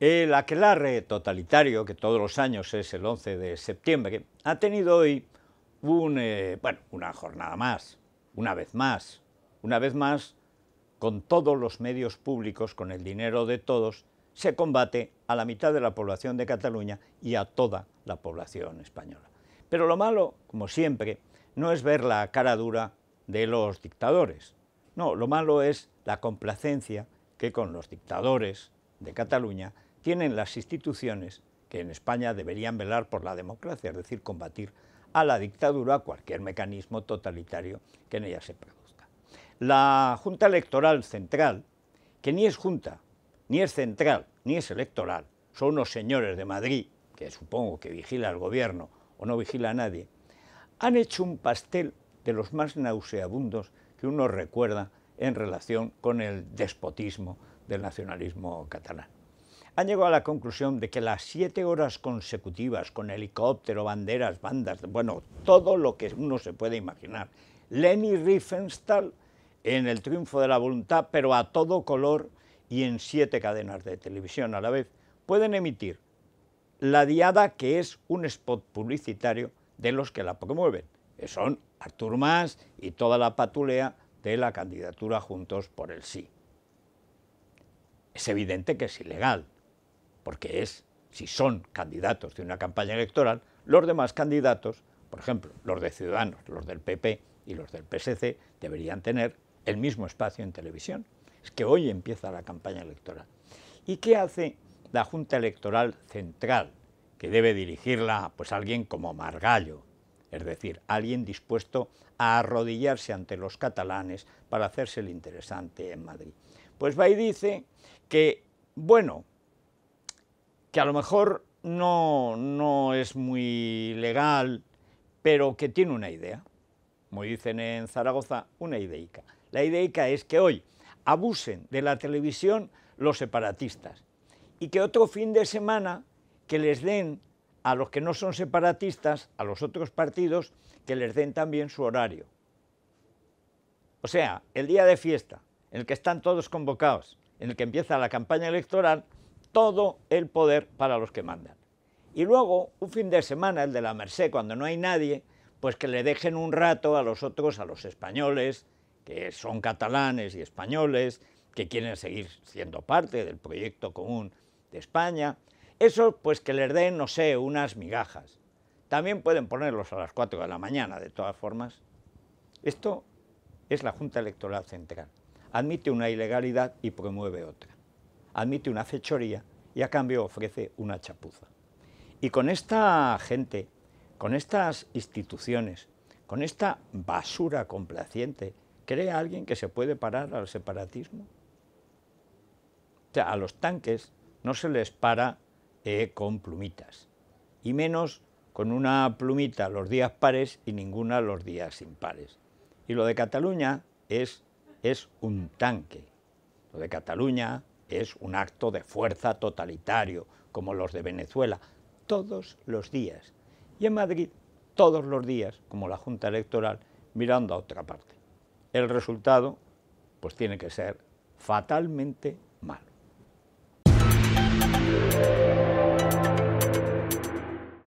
El aquelarre totalitario, que todos los años es el 11 de septiembre, ha tenido hoy eh, una jornada más, una vez más, una vez más, con todos los medios públicos, con el dinero de todos, se combate a la mitad de la población de Cataluña y a toda la población española. Pero lo malo, como siempre, no es ver la cara dura de los dictadores. No, lo malo es la complacencia que con los dictadores de Cataluña tienen las instituciones que en España deberían velar por la democracia, es decir, combatir a la dictadura cualquier mecanismo totalitario que en ella se produzca. La Junta Electoral Central, que ni es junta, ni es central, ni es electoral, son unos señores de Madrid, que supongo que vigila el gobierno o no vigila a nadie, han hecho un pastel de los más nauseabundos que uno recuerda en relación con el despotismo del nacionalismo catalán. Han llegado a la conclusión de que las siete horas consecutivas con helicóptero, banderas, bandas, bueno, todo lo que uno se puede imaginar. Lenny Riefenstahl en el triunfo de la voluntad, pero a todo color y en siete cadenas de televisión a la vez, pueden emitir la diada que es un spot publicitario de los que la promueven, que son Artur Mas y toda la patulea de la candidatura Juntos por el Sí es evidente que es ilegal, porque es, si son candidatos de una campaña electoral, los demás candidatos, por ejemplo, los de Ciudadanos, los del PP y los del PSC, deberían tener el mismo espacio en televisión. Es que hoy empieza la campaña electoral. ¿Y qué hace la Junta Electoral Central, que debe dirigirla pues alguien como Margallo, es decir, alguien dispuesto a arrodillarse ante los catalanes para hacerse el interesante en Madrid. Pues va y dice que, bueno, que a lo mejor no, no es muy legal, pero que tiene una idea, como dicen en Zaragoza, una ideica. La ideica es que hoy abusen de la televisión los separatistas y que otro fin de semana que les den a los que no son separatistas, a los otros partidos, que les den también su horario. O sea, el día de fiesta, en el que están todos convocados, en el que empieza la campaña electoral, todo el poder para los que mandan. Y luego, un fin de semana, el de la Merced, cuando no hay nadie, pues que le dejen un rato a los otros, a los españoles, que son catalanes y españoles, que quieren seguir siendo parte del proyecto común de España. Eso, pues que les den, no sé, unas migajas. También pueden ponerlos a las 4 de la mañana, de todas formas. Esto es la Junta Electoral Central admite una ilegalidad y promueve otra. Admite una fechoría y a cambio ofrece una chapuza. Y con esta gente, con estas instituciones, con esta basura complaciente, ¿cree alguien que se puede parar al separatismo? a los tanques no se les para eh, con plumitas, y menos con una plumita los días pares y ninguna los días impares. Y lo de Cataluña es es un tanque. Lo de Cataluña es un acto de fuerza totalitario, como los de Venezuela, todos los días. Y en Madrid, todos los días, como la Junta Electoral, mirando a otra parte. El resultado, pues tiene que ser fatalmente malo.